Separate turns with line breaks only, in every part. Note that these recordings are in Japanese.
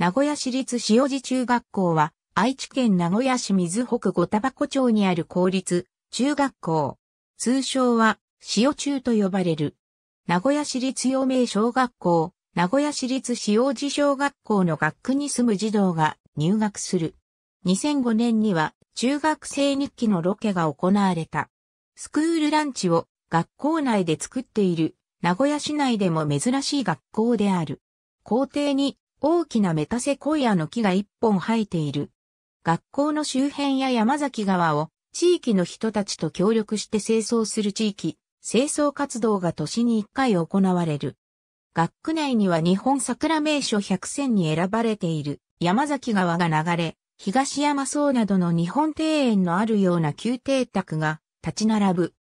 名古屋
市立塩路中学校は、愛知県名古屋市水北五田箱町にある公立中学校。通称は、塩中と呼ばれる。名古屋市立陽明小学校、名古屋市立塩路小学校の学区に住む児童が入学する。2005年には、中学生日記のロケが行われた。スクールランチを学校内で作っている、名古屋市内でも珍しい学校である。校庭に大きなメタセコイアの木が一本生えている。学校の周辺や山崎川を地域の人たちと協力して清掃する地域、清掃活動が年に一回行われる。学区内には日本桜名所100選に選ばれている山崎川が流れ、東山荘などの日本庭園のあるような旧邸宅が立ち並ぶ。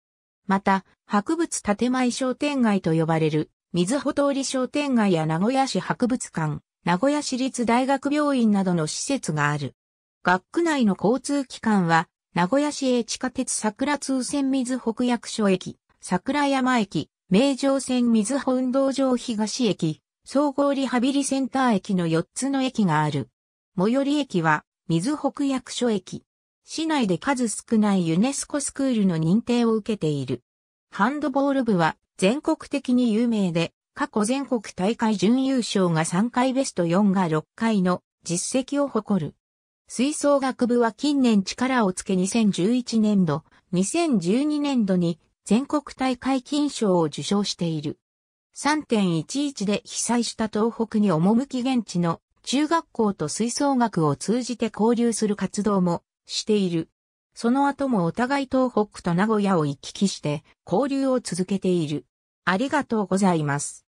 また、博物建前商店街と呼ばれる、水穂通り商店街や名古屋市博物館、名古屋市立大学病院などの施設がある。学区内の交通機関は、名古屋市営地下鉄桜通線水北役所駅、桜山駅、名城線水保運動場東駅、総合リハビリセンター駅の4つの駅がある。最寄り駅は、水北役所駅。市内で数少ないユネスコスクールの認定を受けている。ハンドボール部は全国的に有名で、過去全国大会準優勝が3回ベスト4が6回の実績を誇る。吹奏楽部は近年力をつけ2011年度、2012年度に全国大会金賞を受賞している。3.11で被災した東北に赴き現地の中学校と吹奏楽を通じて交流する活動もしている。その後もお互い東北と名古屋を行き来して交流を続けている。ありがとうご
ざいます。